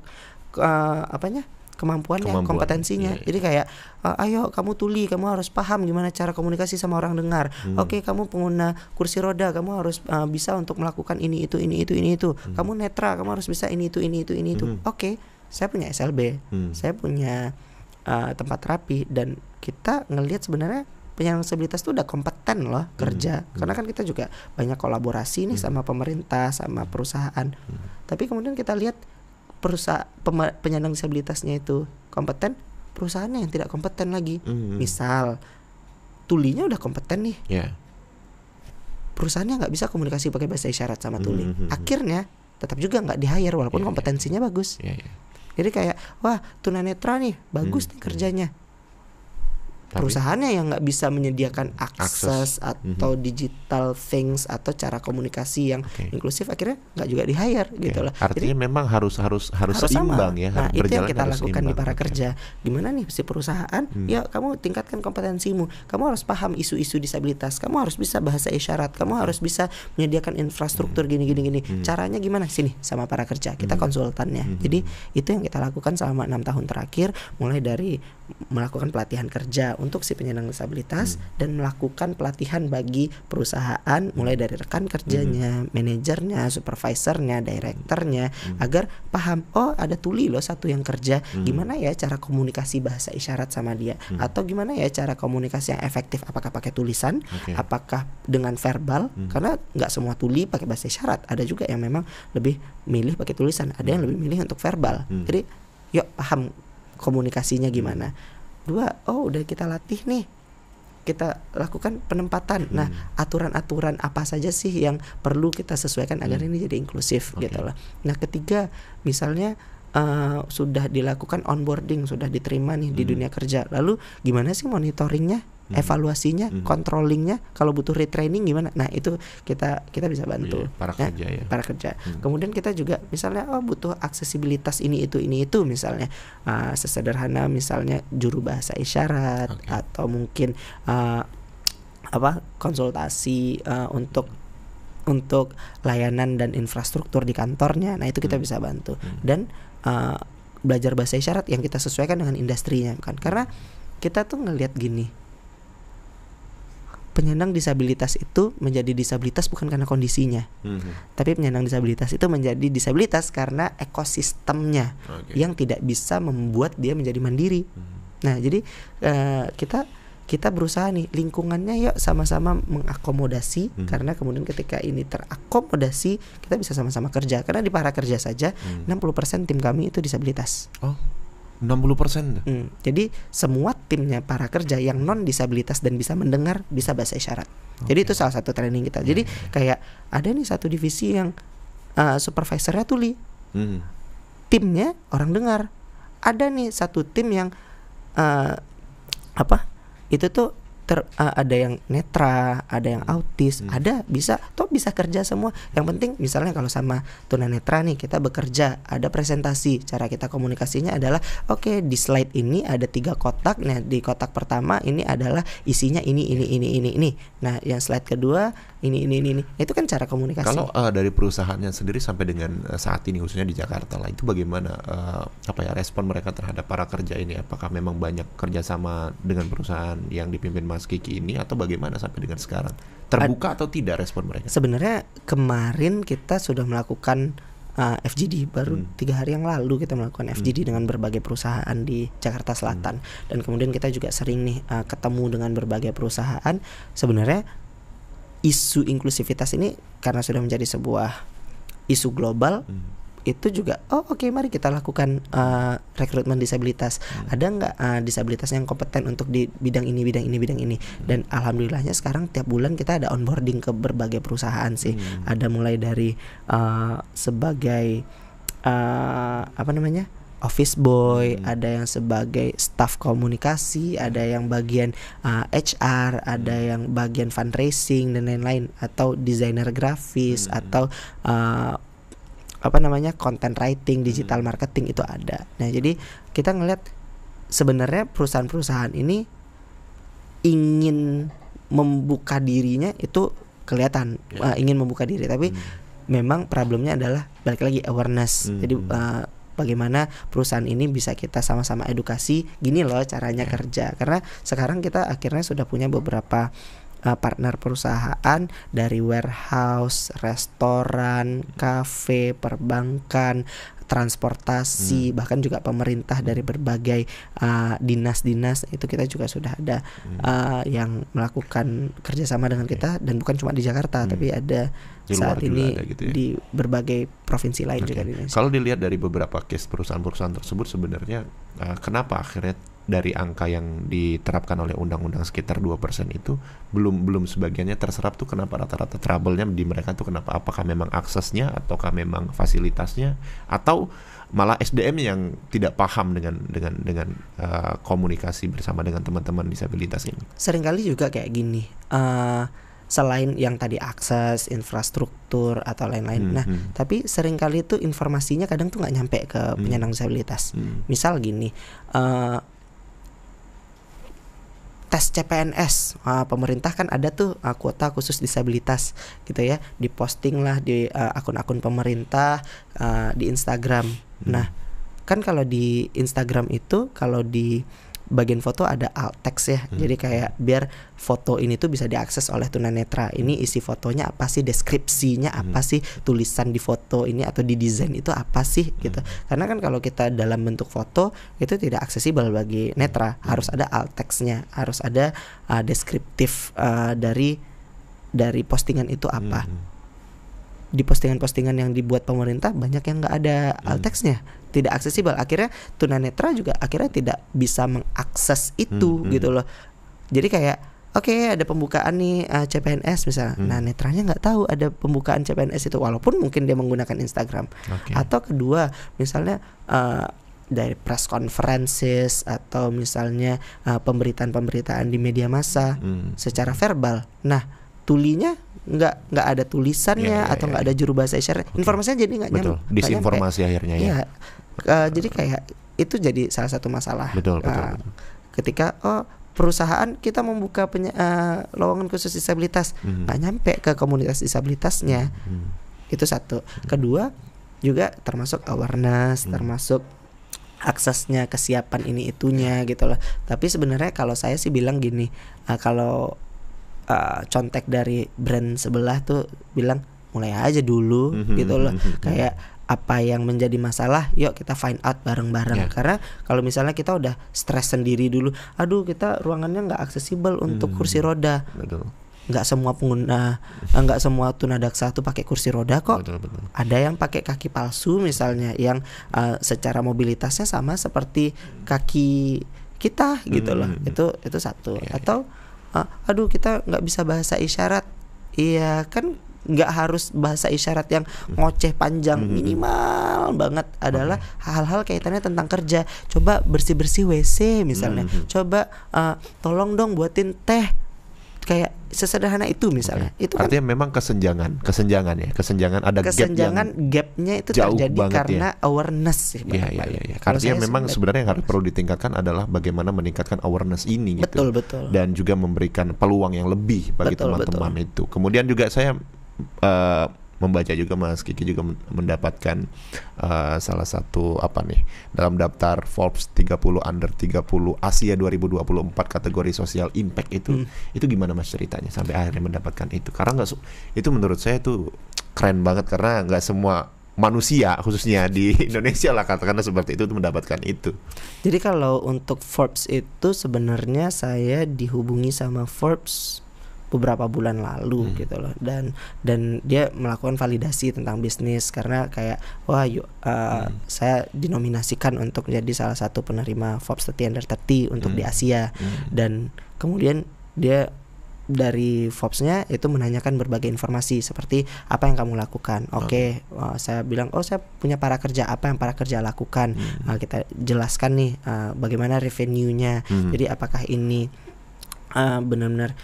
uh, apanya kemampuannya, Kemampuan. kompetensinya. Yeah. Jadi kayak uh, ayo kamu tuli, kamu harus paham gimana cara komunikasi sama orang dengar. Hmm. Oke, okay, kamu pengguna kursi roda, kamu harus uh, bisa untuk melakukan ini itu ini itu ini itu. Hmm. Kamu netra, kamu harus bisa ini itu ini itu ini itu. Hmm. Oke, okay, saya punya SLB, hmm. saya punya uh, tempat rapi dan kita ngelihat sebenarnya penyandang disabilitas itu udah kompeten loh hmm. kerja hmm. karena kan kita juga banyak kolaborasi nih hmm. sama pemerintah sama perusahaan hmm. tapi kemudian kita lihat perusahaan penyandang disabilitasnya itu kompeten, perusahaannya yang tidak kompeten lagi. Mm-hmm. Misal tulinya udah kompeten nih. Yeah. Perusahaannya nggak bisa komunikasi pakai bahasa isyarat sama tuli. Mm-hmm. Akhirnya tetap juga nggak di hire walaupun yeah, ya. kompetensinya yeah. bagus. Yeah, yeah. Jadi kayak wah tunanetra nih bagus hmm. nih kerjanya. Tapi, perusahaannya yang nggak bisa menyediakan akses mhm. atau mm -hmm. digital things atau cara komunikasi yang okay. inklusif akhirnya nggak juga di hire okay. gitu loh. Artinya Jadi, memang harus harus harus, seimbang ya. Nah itu yang kita lakukan imbang. di para kerja. Gimana nih si perusahaan? Hmm. Ya kamu tingkatkan kompetensimu. Kamu harus paham isu-isu disabilitas. Kamu harus bisa bahasa isyarat. Kamu harus bisa menyediakan infrastruktur hmm. gini-gini gini. Hmm. Caranya gimana sini sama para kerja? Kita hmm. konsultannya. Hmm. Jadi itu yang kita lakukan selama enam tahun terakhir, mulai dari melakukan pelatihan kerja untuk si penyandang disabilitas hmm. dan melakukan pelatihan bagi perusahaan mulai dari rekan kerjanya, hmm. manajernya, supervisornya, direkturnya hmm. agar paham oh ada tuli loh satu yang kerja hmm. gimana ya cara komunikasi bahasa isyarat sama dia hmm. atau gimana ya cara komunikasi yang efektif apakah pakai tulisan, okay. apakah dengan verbal hmm. karena nggak semua tuli pakai bahasa isyarat ada juga yang memang lebih milih pakai tulisan ada hmm. yang lebih milih untuk verbal hmm. jadi yuk paham komunikasinya hmm. gimana dua oh udah kita latih nih kita lakukan penempatan hmm. nah aturan-aturan apa saja sih yang perlu kita sesuaikan agar hmm. ini jadi inklusif okay. gitu loh nah ketiga misalnya uh, sudah dilakukan onboarding sudah diterima nih hmm. di dunia kerja lalu gimana sih monitoringnya hmm. evaluasinya, hmm. controllingnya, kalau butuh retraining gimana? Nah itu kita kita bisa bantu. Yeah, para nah, kerja ya. ya. Para kerja. Hmm. Kemudian kita juga misalnya oh butuh aksesibilitas ini itu ini itu misalnya uh, sesederhana misalnya juru bahasa isyarat okay. atau mungkin uh, apa konsultasi uh, untuk untuk layanan dan infrastruktur di kantornya. Nah, itu kita hmm. bisa bantu. Hmm. Dan uh, belajar bahasa isyarat yang kita sesuaikan dengan industrinya kan. Karena kita tuh ngelihat gini, penyandang disabilitas itu menjadi disabilitas bukan karena kondisinya, hmm. tapi penyandang disabilitas itu menjadi disabilitas karena ekosistemnya okay. yang tidak bisa membuat dia menjadi mandiri. Hmm. Nah, jadi uh, kita kita berusaha nih lingkungannya yuk sama-sama mengakomodasi hmm. karena kemudian ketika ini terakomodasi kita bisa sama-sama kerja karena di para kerja saja hmm. 60% tim kami itu disabilitas. Oh. 60% hmm. Jadi semua timnya para kerja yang non disabilitas dan bisa mendengar bisa bahasa isyarat. Okay. Jadi itu salah satu training kita. Jadi hmm. kayak ada nih satu divisi yang uh, supervisornya tuli. Hmm. Timnya orang dengar. Ada nih satu tim yang uh, apa? Itu tuh ter uh, ada yang netra ada yang autis hmm. ada bisa toh bisa kerja semua yang penting misalnya kalau sama tunanetra nih kita bekerja ada presentasi cara kita komunikasinya adalah oke okay, di slide ini ada tiga kotak nah di kotak pertama ini adalah isinya ini ini ini ini ini nah yang slide kedua ini ini ini, ini. itu kan cara komunikasi kalau uh, dari perusahaannya sendiri sampai dengan eh, saat ini khususnya di Jakarta lah itu bagaimana uh, apa ya respon mereka terhadap para kerja ini apakah memang banyak kerjasama dengan perusahaan yang dipimpin Mas Kiki ini atau bagaimana sampai dengan sekarang? Terbuka atau tidak respon mereka? Sebenarnya kemarin kita sudah melakukan uh, eh, FGD baru hmm. tiga hari yang lalu kita melakukan FGD hmm. dengan berbagai perusahaan di Jakarta hmm. Selatan hmm. dan kemudian kita juga sering nih uh, ketemu dengan berbagai perusahaan sebenarnya isu inklusivitas ini karena sudah menjadi sebuah isu global hmm itu juga oh oke okay, mari kita lakukan uh, rekrutmen disabilitas hmm. ada nggak uh, disabilitas yang kompeten untuk di bidang ini bidang ini bidang ini hmm. dan alhamdulillahnya sekarang tiap bulan kita ada onboarding ke berbagai perusahaan sih hmm. ada mulai dari uh, sebagai uh, apa namanya office boy, hmm. ada yang sebagai staff komunikasi, ada yang bagian uh, HR, ada hmm. yang bagian fundraising dan lain-lain atau desainer grafis hmm. atau uh, apa namanya content writing, digital hmm. marketing itu ada. Nah, jadi kita ngelihat sebenarnya perusahaan-perusahaan ini ingin membuka dirinya itu kelihatan yeah. Ya. uh, ingin membuka diri, tapi mm. memang problemnya adalah balik lagi awareness. mm. Jadi uh, bagaimana perusahaan ini bisa kita sama-sama edukasi gini loh caranya ya. kerja karena sekarang kita akhirnya sudah punya beberapa uh, partner perusahaan dari warehouse, restoran, kafe, perbankan, transportasi hmm. bahkan juga pemerintah dari berbagai eh, dinas-dinas uh, itu kita juga sudah ada hmm. uh, yang melakukan kerjasama dengan kita okay. dan bukan cuma di Jakarta hmm. tapi ada di saat ini ada gitu ya? di berbagai provinsi lain okay. juga di Kalau dilihat dari beberapa case perusahaan-perusahaan tersebut sebenarnya uh, kenapa akhirnya dari angka yang diterapkan oleh undang-undang sekitar 2% itu belum belum sebagiannya terserap tuh kenapa rata-rata trouble-nya di mereka tuh kenapa apakah memang aksesnya ataukah memang fasilitasnya atau malah SDM yang tidak paham dengan dengan dengan uh, komunikasi bersama dengan teman-teman disabilitas ini. Seringkali juga kayak gini. Uh, selain yang tadi akses infrastruktur atau lain-lain. Hmm, nah, hmm. tapi seringkali itu informasinya kadang tuh nggak nyampe ke hmm. penyandang disabilitas. Hmm. Misal gini, uh, tes CPNS uh, ah, pemerintah kan ada tuh uh, kuota khusus disabilitas gitu ya diposting lah di akun ah, akun-akun pemerintah uh, di Instagram hmm. nah kan kalau di Instagram itu kalau di bagian foto ada alt text ya. Hmm. Jadi kayak biar foto ini tuh bisa diakses oleh tunanetra. Ini isi fotonya apa sih, deskripsinya apa hmm. sih, tulisan di foto ini atau di desain itu apa sih gitu. hmm. gitu. Karena kan kalau kita dalam bentuk foto itu tidak aksesibel bagi netra. Hmm. Harus ada alt textnya, harus ada uh, deskriptif uh, dari dari postingan itu apa. Hmm di postingan-postingan yang dibuat pemerintah banyak yang nggak ada hmm. alt teksnya tidak aksesibel akhirnya tunanetra juga akhirnya tidak bisa mengakses itu hmm. hmm. gitu loh jadi kayak oke okay, ada pembukaan nih uh, eh, CPNS misalnya. Hmm. Nah, netranya nggak tahu ada pembukaan CPNS itu walaupun mungkin dia menggunakan Instagram. Okay. Atau kedua, misalnya uh, dari press conferences atau misalnya pemberitaan eh, pemberitaan-pemberitaan di media massa hmm. secara verbal. Nah, tulinya nggak nggak ada tulisannya yeah, yeah, atau iya. nggak yeah. ada juru bahasa isyarat informasinya jadi nggak nyampe disinformasi kayak, akhirnya ya, ya uh, jadi kayak itu jadi salah satu masalah betul, betul, uh, betul. ketika oh perusahaan kita membuka penya, uh, eh, lowongan khusus disabilitas hmm. nggak mm nyampe ke komunitas disabilitasnya mm itu satu kedua juga termasuk awareness mm termasuk aksesnya kesiapan ini itunya iya. gitu loh tapi sebenarnya kalau saya sih bilang gini uh, kalau uh, contek dari brand sebelah tuh bilang mulai aja dulu mm-hmm, gitu loh mm-hmm. kayak apa yang menjadi masalah yuk kita find out bareng-bareng yeah. karena kalau misalnya kita udah stres sendiri dulu aduh kita ruangannya nggak aksesibel untuk mm, kursi roda betul nggak semua pengguna eh, nggak semua tunadaksa tuh pakai kursi roda kok betul, betul. ada yang pakai kaki palsu misalnya yang uh, secara mobilitasnya sama seperti kaki kita gitu hmm, loh hmm, hmm. itu itu satu yeah, iya. atau yeah aduh kita nggak bisa bahasa isyarat iya kan nggak harus bahasa isyarat yang hmm. ngoceh panjang hmm, hmm, minimal banget adalah hal-hal kaitannya tentang kerja coba bersih bersih wc misalnya coba uh, tolong dong buatin teh kayak sesederhana itu misalnya. Okay. Itu kan artinya memang kesenjangan, kesenjangan ya, kesenjangan ada kesenjangan gap gapnya itu jauh terjadi ya. karena ya. awareness sih. ya iya iya. Ya. Artinya memang sebenarnya yang harus perlu ditingkatkan adalah bagaimana meningkatkan awareness ini gitu. Betul betul. Dan juga memberikan peluang yang lebih bagi teman-teman itu. Kemudian juga saya uh, membaca juga Mas Kiki juga mendapatkan uh, salah satu apa nih dalam daftar Forbes 30 under 30 Asia 2024 kategori sosial impact itu hmm. itu gimana Mas ceritanya sampai akhirnya mendapatkan itu karena nggak itu menurut saya itu keren banget karena nggak semua manusia khususnya di Indonesia lah katakanlah seperti itu mendapatkan itu. Jadi kalau untuk Forbes itu sebenarnya saya dihubungi sama Forbes beberapa bulan lalu hmm. gitu loh dan dan dia melakukan validasi tentang bisnis karena kayak wah yuk, uh, hmm. saya dinominasikan untuk jadi salah satu penerima Forbes 30 Under 30 untuk hmm. di Asia hmm. dan kemudian dia dari Forbes-nya itu menanyakan berbagai informasi seperti apa yang kamu lakukan. Oke, okay, okay. uh, eh, saya bilang oh saya punya para kerja apa yang para kerja lakukan. Mm -hmm. uh, kita jelaskan nih uh, bagaimana revenue-nya. Mm -hmm. Jadi apakah ini uh, benar-benar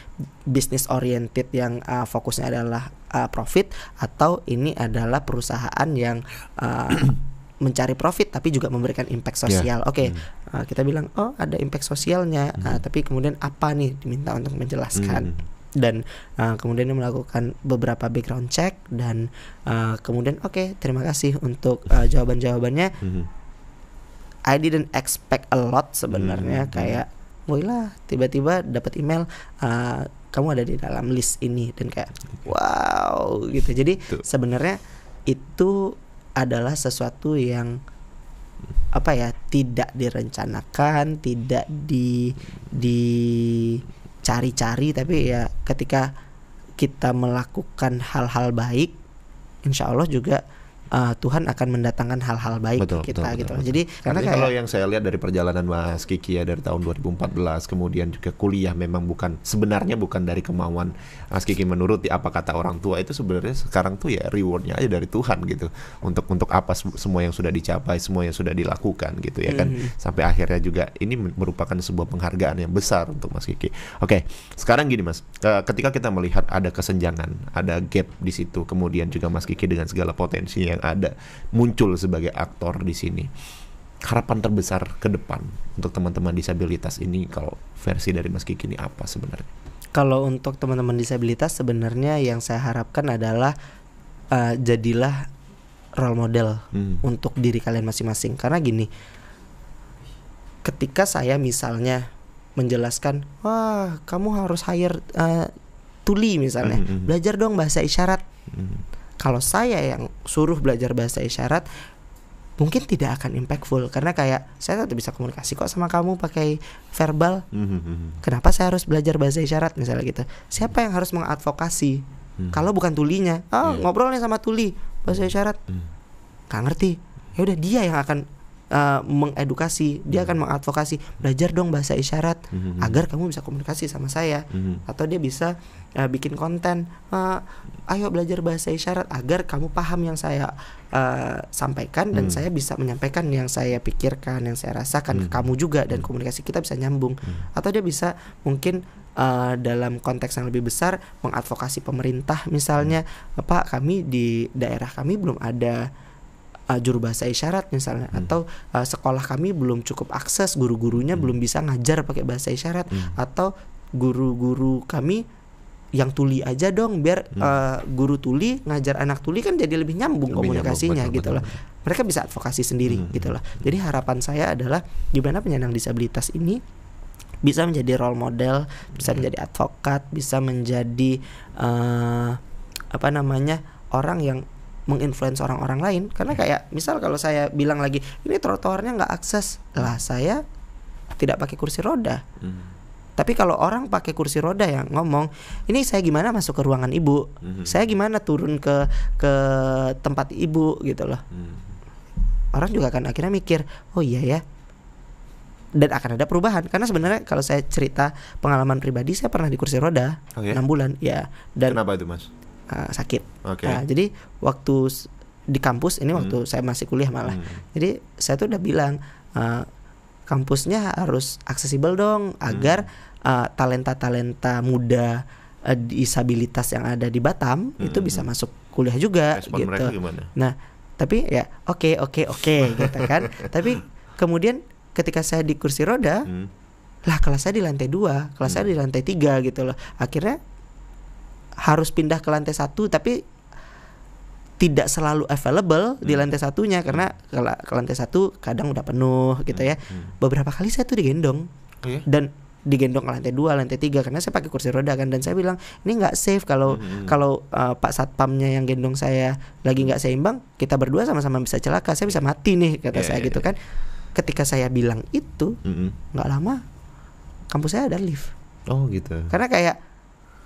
bisnis oriented yang uh, fokusnya adalah uh, profit atau ini adalah perusahaan yang uh, mencari profit tapi juga memberikan impact iya. sosial. Yeah. Oke, okay. mm. uh, kita bilang oh ada impact sosialnya, mm. uh, tapi kemudian apa nih diminta untuk menjelaskan. Mm. Dan uh, kemudian melakukan beberapa background check dan uh, kemudian oke okay, terima kasih untuk uh, jawaban jawabannya. Mm. I didn't expect a lot sebenarnya mm. kayak mulailah tiba-tiba dapat email uh, kamu ada di dalam list ini dan kayak wow gitu. Jadi sebenarnya itu adalah sesuatu yang apa ya tidak direncanakan, tidak di dicari-cari tapi ya ketika kita melakukan hal-hal baik, insya Allah juga uh, Tuhan akan mendatangkan hal-hal baik betul, kita betul, gitu. Betul, Jadi karena, kayak, kalau yang saya lihat dari perjalanan Mas Kiki ya dari tahun 2014 kemudian juga kuliah memang bukan sebenarnya bukan dari kemauan Mas Kiki menuruti apa kata orang tua itu sebenarnya sekarang tuh ya rewardnya aja dari Tuhan gitu untuk untuk apa semua yang sudah dicapai semua yang sudah dilakukan gitu ya kan hmm. sampai akhirnya juga ini merupakan sebuah penghargaan yang besar untuk Mas Kiki. Oke sekarang gini Mas eh, ketika kita melihat ada kesenjangan ada gap di situ kemudian juga Mas Kiki dengan segala potensi yang ada muncul sebagai aktor di sini harapan terbesar ke depan untuk teman-teman disabilitas ini kalau versi dari Mas Kiki ini apa sebenarnya? Kalau untuk teman-teman disabilitas sebenarnya yang saya harapkan adalah uh, jadilah role model hmm. untuk diri kalian masing-masing karena gini ketika saya misalnya menjelaskan wah kamu harus hire uh, tuli misalnya hmm, hmm, hmm. belajar dong bahasa isyarat hmm kalau saya yang suruh belajar bahasa isyarat mungkin tidak akan impactful karena kayak saya tetap bisa komunikasi kok sama kamu pakai verbal mm-hmm. kenapa saya harus belajar bahasa isyarat misalnya gitu siapa yang harus mengadvokasi mm-hmm. kalau bukan tulinya oh yeah. sama tuli bahasa isyarat mm nggak ngerti ya udah dia yang akan uh, mengedukasi, dia hmm. akan mengadvokasi, belajar dong bahasa isyarat mm-hmm. agar kamu bisa komunikasi sama saya, mm-hmm. atau dia bisa uh, bikin konten, uh, ayo belajar bahasa isyarat agar kamu paham yang saya uh, sampaikan dan hmm. saya bisa menyampaikan yang saya pikirkan, yang saya rasakan mm. ke hmm. kamu juga dan komunikasi kita bisa nyambung, mm. atau dia bisa mungkin uh, dalam konteks yang lebih besar mengadvokasi pemerintah misalnya, Pak kami di daerah kami belum ada uh, juru bahasa isyarat misalnya hmm. atau uh, sekolah kami belum cukup akses guru-gurunya hmm. belum bisa ngajar pakai bahasa isyarat hmm. atau guru-guru kami yang tuli aja dong biar hmm. uh, guru tuli ngajar anak tuli kan jadi lebih nyambung lebih komunikasinya nyambung, gitu loh. Mereka bisa advokasi sendiri hmm. gitu hmm, loh. Hmm. Jadi harapan saya adalah gimana penyandang disabilitas ini bisa menjadi role model, bisa hmm. menjadi advokat, bisa menjadi uh, apa namanya? orang yang menginfluence orang-orang lain karena hmm. kayak misal kalau saya bilang lagi ini trotoarnya nggak akses lah saya tidak pakai kursi roda hmm. Tapi kalau orang pakai kursi roda yang ngomong, ini saya gimana masuk ke ruangan ibu? -hmm. Saya gimana turun ke ke tempat ibu gitu loh. Mm. Orang juga akan akhirnya mikir, oh iya ya. Dan akan ada perubahan karena sebenarnya kalau saya cerita pengalaman pribadi saya pernah di kursi roda oh ya? enam bulan ya. Dan Kenapa itu, Mas? uh, sakit. Okay. Uh, jadi waktu di kampus ini waktu hmm. saya masih kuliah malah. Hmm. Jadi saya tuh udah bilang uh, kampusnya harus aksesibel dong agar talenta hmm. eh, talenta-talenta muda uh, disabilitas yang ada di Batam hmm. itu bisa hmm. masuk kuliah juga Respon gitu. Nah, tapi ya oke okay, oke okay, oke okay, gitu kan. tapi kemudian ketika saya di kursi roda hmm. lah kelas saya di lantai dua kelas hmm. saya di lantai tiga gitu loh akhirnya harus pindah ke lantai satu tapi tidak selalu available hmm. di lantai satunya karena hmm. ke, ke lantai satu kadang udah penuh gitu hmm. ya. Hmm. Beberapa kali saya tuh digendong oh iya? dan digendong ke lantai dua, lantai tiga karena saya pakai kursi roda kan dan saya bilang ini nggak safe kalau hmm. hmm. kalau uh, Pak Satpamnya yang gendong saya lagi nggak seimbang kita berdua sama-sama bisa celaka saya bisa mati nih kata yeah, saya yeah, gitu yeah. kan. Ketika saya bilang itu nggak -hmm. lama kampus saya ada lift. Oh gitu. Karena kayak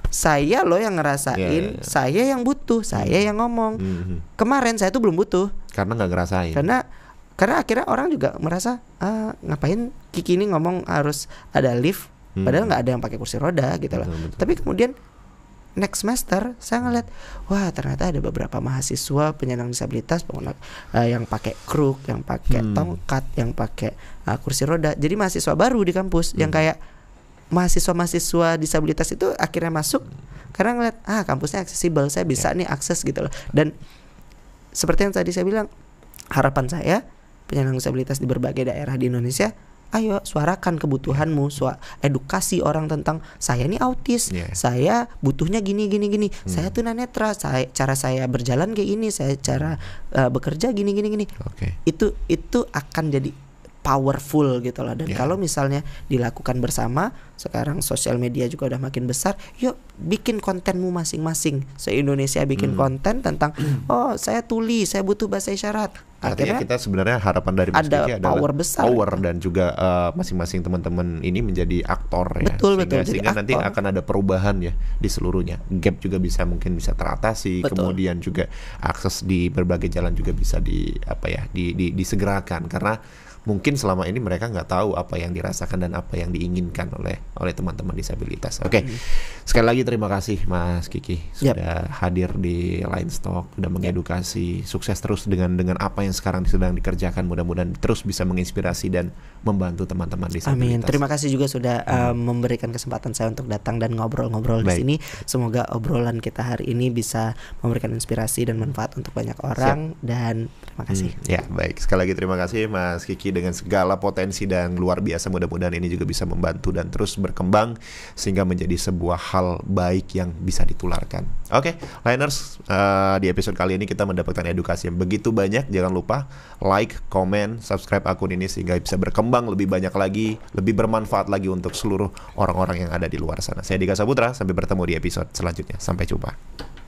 saya loh yang ngerasain, yeah, yeah, yeah. saya yang butuh, saya hmm. yang ngomong. Mm -hmm. Kemarin saya tuh belum butuh. Karena nggak ngerasain. Karena karena akhirnya orang juga merasa ah, ngapain Kiki ini ngomong harus ada lift, -hmm. padahal nggak ada yang pakai kursi roda gitu loh. Betul, betul. Tapi kemudian next semester saya ngeliat wah ternyata ada beberapa mahasiswa penyandang disabilitas pengguna uh, yang pakai kruk, yang pakai hmm. tongkat, yang pakai uh, kursi roda. Jadi mahasiswa baru di kampus hmm. yang kayak mahasiswa-mahasiswa disabilitas itu akhirnya masuk karena ngeliat ah kampusnya aksesibel saya bisa yeah. nih akses gitu loh dan seperti yang tadi saya bilang harapan saya penyandang disabilitas di berbagai daerah di Indonesia ayo suarakan kebutuhanmu ya. sua edukasi orang tentang saya ini autis yeah. saya butuhnya gini gini gini hmm. saya tunanetra saya cara saya berjalan kayak ini saya cara uh, bekerja gini gini gini okay. itu itu akan jadi powerful gitu loh. Dan yeah. kalau misalnya dilakukan bersama, sekarang sosial media juga udah makin besar, yuk bikin kontenmu masing-masing. Se-Indonesia bikin hmm. konten tentang hmm. oh, saya tuli, saya butuh bahasa isyarat. Artinya, ya kita sebenarnya harapan dari ada adalah power besar. Power gitu. dan juga masing eh, masing-masing teman-teman ini menjadi aktor ya. Betul, sehingga, betul. Sehingga nanti aktor. akan ada perubahan ya di seluruhnya. Gap juga bisa mungkin bisa teratasi, betul. kemudian juga akses di berbagai jalan juga bisa di apa ya, di, di disegerakan karena mungkin selama ini mereka nggak tahu apa yang dirasakan dan apa yang diinginkan oleh oleh teman-teman disabilitas. Oke, okay. Hmm. sekali lagi terima kasih Mas Kiki sudah yep. hadir di Line Stock, sudah mengedukasi, yep. sukses terus dengan dengan apa yang sekarang sedang dikerjakan. Mudah-mudahan terus bisa menginspirasi dan membantu teman-teman disabilitas. Amin. Terima kasih juga sudah hmm. uh, memberikan kesempatan saya untuk datang dan ngobrol-ngobrol di sini. Semoga obrolan kita hari ini bisa memberikan inspirasi dan manfaat untuk banyak orang Siap. dan terima kasih. Hmm, ya, baik. Sekali lagi terima kasih Mas Kiki dengan segala potensi dan luar biasa mudah-mudahan ini juga bisa membantu dan terus berkembang sehingga menjadi sebuah hal baik yang bisa ditularkan. Oke, okay, liners uh, di episode kali ini kita mendapatkan edukasi yang begitu banyak. Jangan lupa like, comment, subscribe akun ini sehingga bisa berkembang lebih banyak lagi, lebih bermanfaat lagi untuk seluruh orang-orang yang ada di luar sana. Saya Dika Saputra, sampai bertemu di episode selanjutnya. Sampai jumpa.